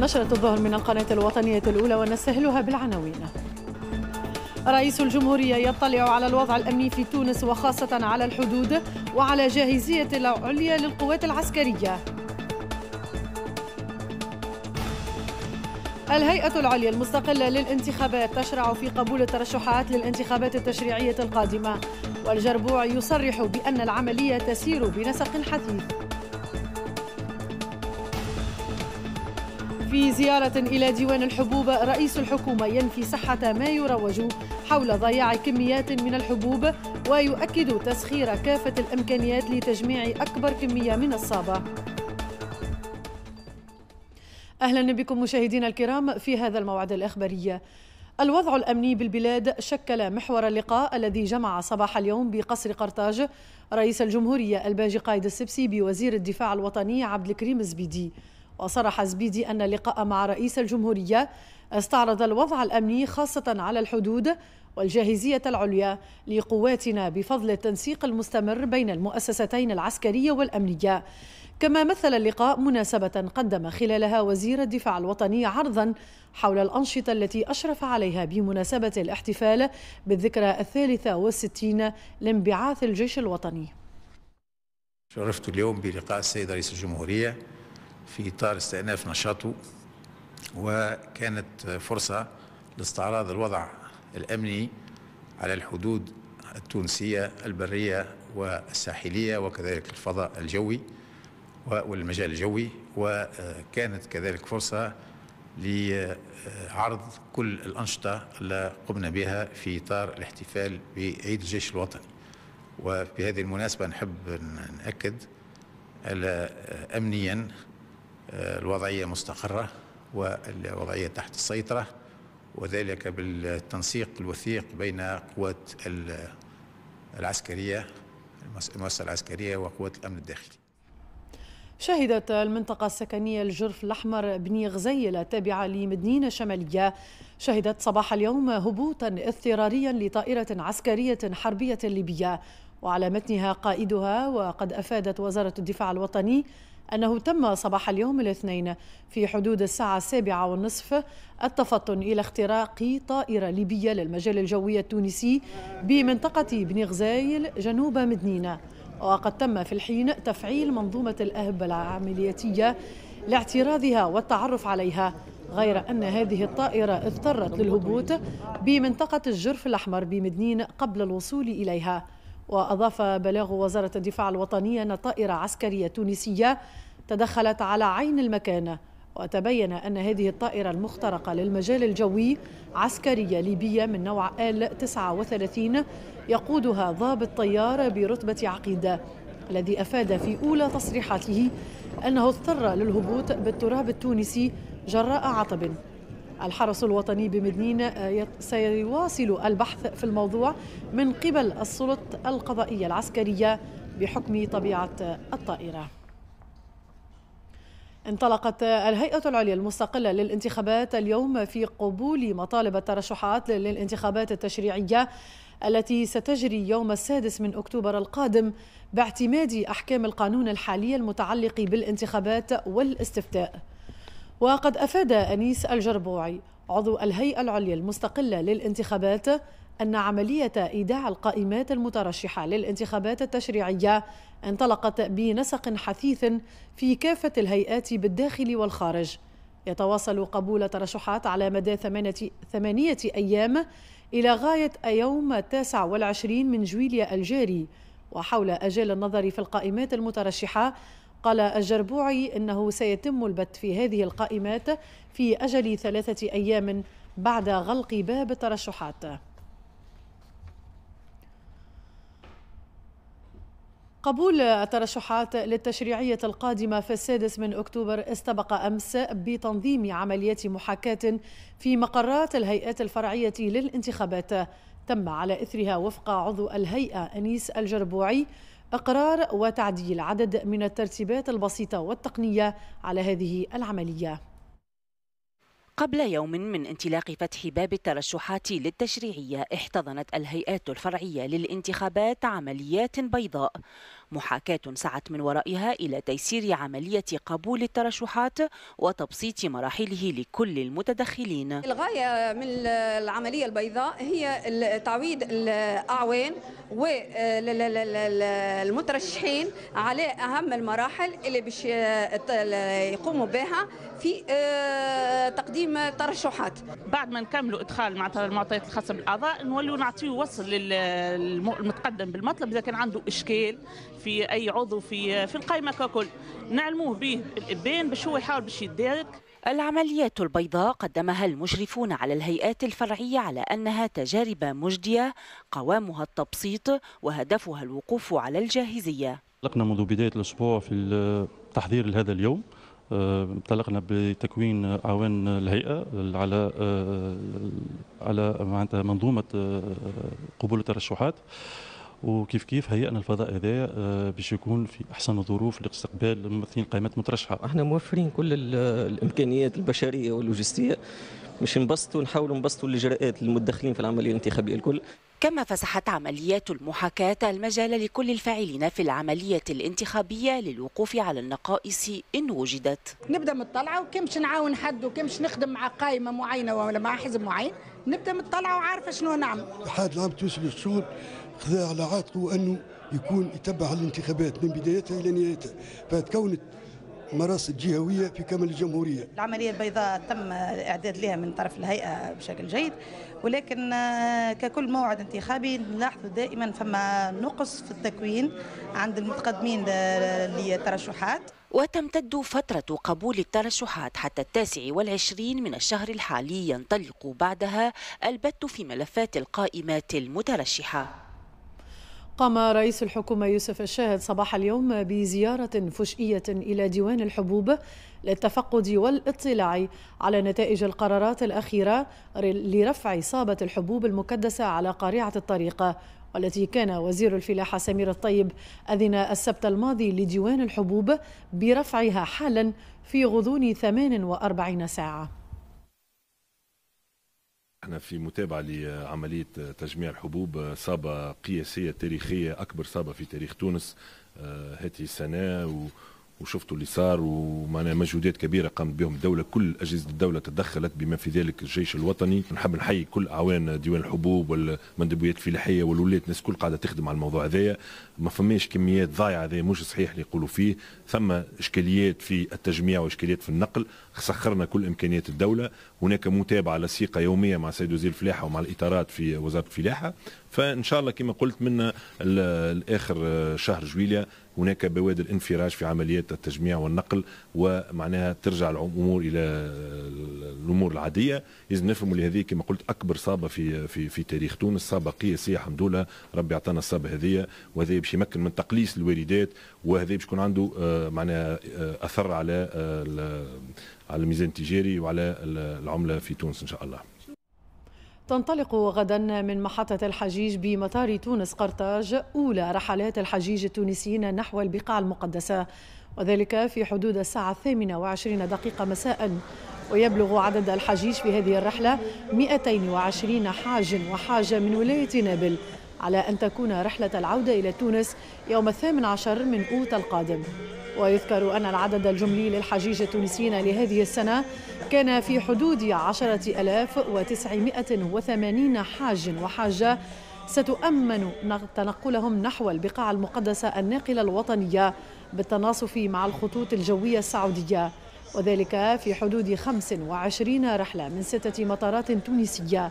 نشرة الظهر من القناة الوطنية الأولى ونسهلها بالعناوين رئيس الجمهورية يطلع على الوضع الأمني في تونس وخاصة على الحدود وعلى جاهزية العليا للقوات العسكرية الهيئة العليا المستقلة للانتخابات تشرع في قبول الترشحات للانتخابات التشريعية القادمة والجربوع يصرح بأن العملية تسير بنسق حديث في زيارة إلى ديوان الحبوب رئيس الحكومة ينفي صحة ما يروج حول ضياع كميات من الحبوب ويؤكد تسخير كافة الإمكانيات لتجميع أكبر كمية من الصابة أهلا بكم مشاهدينا الكرام في هذا الموعد الإخباري الوضع الأمني بالبلاد شكل محور اللقاء الذي جمع صباح اليوم بقصر قرطاج رئيس الجمهورية الباجي قائد السبسي بوزير الدفاع الوطني عبد الكريم الزبيدي وصرح زبيدي أن اللقاء مع رئيس الجمهورية استعرض الوضع الأمني خاصة على الحدود والجاهزية العليا لقواتنا بفضل التنسيق المستمر بين المؤسستين العسكرية والأمنية كما مثل اللقاء مناسبة قدم خلالها وزير الدفاع الوطني عرضا حول الأنشطة التي أشرف عليها بمناسبة الاحتفال بالذكرى الثالثة والستين لانبعاث الجيش الوطني شرفت اليوم بلقاء السيد رئيس الجمهورية في إطار استئناف نشاطه وكانت فرصة لاستعراض الوضع الأمني على الحدود التونسية البرية والساحلية وكذلك الفضاء الجوي والمجال الجوي وكانت كذلك فرصة لعرض كل الأنشطة اللي قمنا بها في إطار الاحتفال بعيد الجيش الوطني وبهذه المناسبة نحب نأكد أمنيا الوضعية مستقرة والوضعية تحت السيطرة وذلك بالتنسيق الوثيق بين قوات العسكرية المؤسسة العسكرية وقوات الأمن الداخلي شهدت المنطقة السكنية الجرف الأحمر بني غزيل التابعة لمدنين الشمالية شهدت صباح اليوم هبوطا اضطراريا لطائرة عسكرية حربية ليبية وعلى متنها قائدها وقد أفادت وزارة الدفاع الوطني أنه تم صباح اليوم الاثنين في حدود الساعة السابعة والنصف التفطن إلى اختراق طائرة ليبية للمجال الجوي التونسي بمنطقة بن غزايل جنوب مدنينة وقد تم في الحين تفعيل منظومة الأهبة العملياتية لاعتراضها والتعرف عليها غير أن هذه الطائرة اضطرت للهبوط بمنطقة الجرف الأحمر بمدنين قبل الوصول إليها وأضاف بلاغ وزارة الدفاع الوطنية أن طائرة عسكرية تونسية تدخلت على عين المكان وتبين أن هذه الطائرة المخترقة للمجال الجوي عسكرية ليبية من نوع آل 39 يقودها ضابط طيار برتبة عقيدة الذي أفاد في أولى تصريحاته أنه اضطر للهبوط بالتراب التونسي جراء عطب الحرس الوطني بمدنين آه، سيواصل البحث في الموضوع من قبل السلطة القضائية العسكرية بحكم طبيعة الطائرة انطلقت الهيئة العليا المستقلة للانتخابات اليوم في قبول مطالب الترشحات للانتخابات التشريعية التي ستجري يوم السادس من أكتوبر القادم باعتماد أحكام القانون الحالي المتعلق بالانتخابات والاستفتاء وقد أفاد أنيس الجربوعي عضو الهيئة العليا المستقلة للانتخابات أن عملية إيداع القائمات المترشحة للانتخابات التشريعية انطلقت بنسق حثيث في كافة الهيئات بالداخل والخارج يتواصل قبول ترشحات على مدى ثمانية, ثمانية أيام إلى غاية يوم 29 من جويليا الجاري وحول أجال النظر في القائمات المترشحة قال الجربوعي انه سيتم البت في هذه القائمات في اجل ثلاثه ايام بعد غلق باب الترشحات قبول الترشحات للتشريعية القادمة في السادس من أكتوبر استبق أمس بتنظيم عمليات محاكاة في مقرات الهيئات الفرعية للانتخابات تم على إثرها وفق عضو الهيئة أنيس الجربوعي إقرار وتعديل عدد من الترتيبات البسيطة والتقنية على هذه العملية قبل يوم من انطلاق فتح باب الترشحات للتشريعية احتضنت الهيئات الفرعية للانتخابات عمليات بيضاء محاكاة سعت من ورائها إلى تيسير عملية قبول الترشحات وتبسيط مراحله لكل المتدخلين الغاية من العملية البيضاء هي تعويض الأعوان والمترشحين على أهم المراحل اللي باش يقوموا بها في آه، تقديم ترشحات بعد ما نكملوا إدخال مع المعطيات الخاصة بالأعضاء نولي نعطيه وصل للمتقدم بالمطلب إذا كان عنده إشكال في اي عضو في في القائمه ككل نعلموه به الابين باش هو يحاول باش يدارك العمليات البيضاء قدمها المشرفون على الهيئات الفرعية على أنها تجارب مجدية قوامها التبسيط وهدفها الوقوف على الجاهزية انطلقنا منذ بداية الأسبوع في التحضير لهذا اليوم انطلقنا آه، بتكوين اعوان الهيئه على آه، على معناتها منظومه آه، قبول الترشحات وكيف كيف هيئنا الفضاء هذايا آه، باش يكون في احسن الظروف لاستقبال ممثلين قائمات مترشحه. احنا موفرين كل الامكانيات البشريه واللوجستيه مش نبسطوا نحاولوا نبسطوا الاجراءات للمتدخلين في العمليه الانتخابيه الكل. كما فسحت عمليات المحاكاة المجال لكل الفاعلين في العملية الانتخابية للوقوف على النقائص إن وجدت نبدأ من الطلعة وكمش نعاون حد وكمش نخدم مع قائمة معينة ولا مع حزب معين نبدأ من الطلعة وعارفة شنو نعمل. لحد العام توصل الشغل خذا على عاتقه انه يكون يتبع الانتخابات من بدايتها الى نهايتها فتكونت مراصد جهويه في كامل الجمهوريه. العمليه البيضاء تم الاعداد لها من طرف الهيئه بشكل جيد ولكن آه، ككل موعد انتخابي نلاحظ دائما فما نقص في التكوين عند المتقدمين للترشحات. وتمتد فترة قبول الترشحات حتى التاسع والعشرين من الشهر الحالي ينطلق بعدها البت في ملفات القائمات المترشحة قام رئيس الحكومة يوسف الشاهد صباح اليوم بزيارة فشئية إلى ديوان الحبوب للتفقد والاطلاع على نتائج القرارات الأخيرة لرفع صابة الحبوب المكدسة على قارعة الطريق والتي كان وزير الفلاحة سمير الطيب أذن السبت الماضي لديوان الحبوب برفعها حالا في غضون 48 ساعة احنا في متابعه لعمليه تجميع الحبوب صابه قياسيه تاريخيه اكبر صابه في تاريخ تونس آه، هذه السنه و وشفتوا اللي صار ومعناها مجهودات كبيره قامت بهم الدوله كل اجهزه الدوله تدخلت بما في ذلك الجيش الوطني نحب نحيي كل اعوان ديوان الحبوب والمندوبيات الفلاحيه والولايات الناس كل قاعده تخدم على الموضوع هذايا ما فماش كميات ضايعه هذا مش صحيح اللي يقولوا فيه ثم اشكاليات في التجميع واشكاليات في النقل سخرنا كل امكانيات الدوله هناك متابعه لصيقه يوميه مع سيد وزير الفلاحه ومع الاطارات في وزاره الفلاحه فان شاء الله كما قلت من الاخر شهر جويليا هناك بوادر انفراج في عمليات التجميع والنقل ومعناها ترجع الامور الى الامور العاديه لازم نفهموا اللي كما قلت اكبر صابه في في في تاريخ تونس صابه قياسيه الحمد لله ربي عطانا الصابه هذه وهذا باش يمكن من تقليص الواردات وهذا باش يكون عنده آه، معناها آه، اثر على آه، على الميزان التجاري وعلى العمله في تونس ان شاء الله تنطلق غدا من محطة الحجيج بمطار تونس قرطاج أولى رحلات الحجيج التونسيين نحو البقاع المقدسة وذلك في حدود الساعة الثامنة وعشرين دقيقة مساء ويبلغ عدد الحجيج في هذه الرحلة 220 حاج وحاجة من ولاية نابل على أن تكون رحلة العودة إلى تونس يوم الثامن عشر من أوت القادم ويذكر أن العدد الجملي للحجيج التونسيين لهذه السنة كان في حدود عشرة ألاف وتسعمائة وثمانين حاج وحاجة ستؤمن تنقلهم نحو البقاع المقدسة الناقلة الوطنية بالتناصف مع الخطوط الجوية السعودية وذلك في حدود 25 رحلة من ستة مطارات تونسية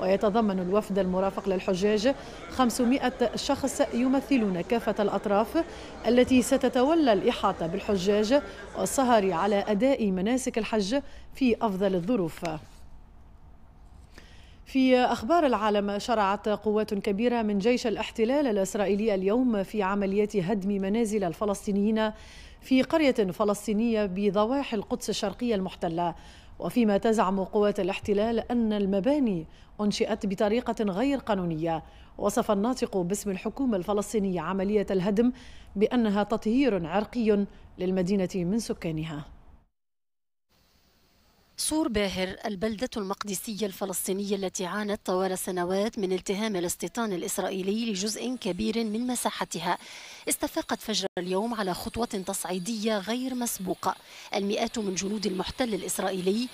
ويتضمن الوفد المرافق للحجاج 500 شخص يمثلون كافة الأطراف التي ستتولى الإحاطة بالحجاج والسهر على أداء مناسك الحج في أفضل الظروف في أخبار العالم شرعت قوات كبيرة من جيش الاحتلال الإسرائيلي اليوم في عمليات هدم منازل الفلسطينيين في قرية فلسطينية بضواحي القدس الشرقية المحتلة وفيما تزعم قوات الاحتلال أن المباني أنشئت بطريقة غير قانونية وصف الناطق باسم الحكومة الفلسطينية عملية الهدم بأنها تطهير عرقي للمدينة من سكانها صور باهر البلدة المقدسية الفلسطينية التي عانت طوال سنوات من التهام الاستيطان الإسرائيلي لجزء كبير من مساحتها استفاقت فجر اليوم على خطوة تصعيدية غير مسبوقة المئات من جنود المحتل الإسرائيلي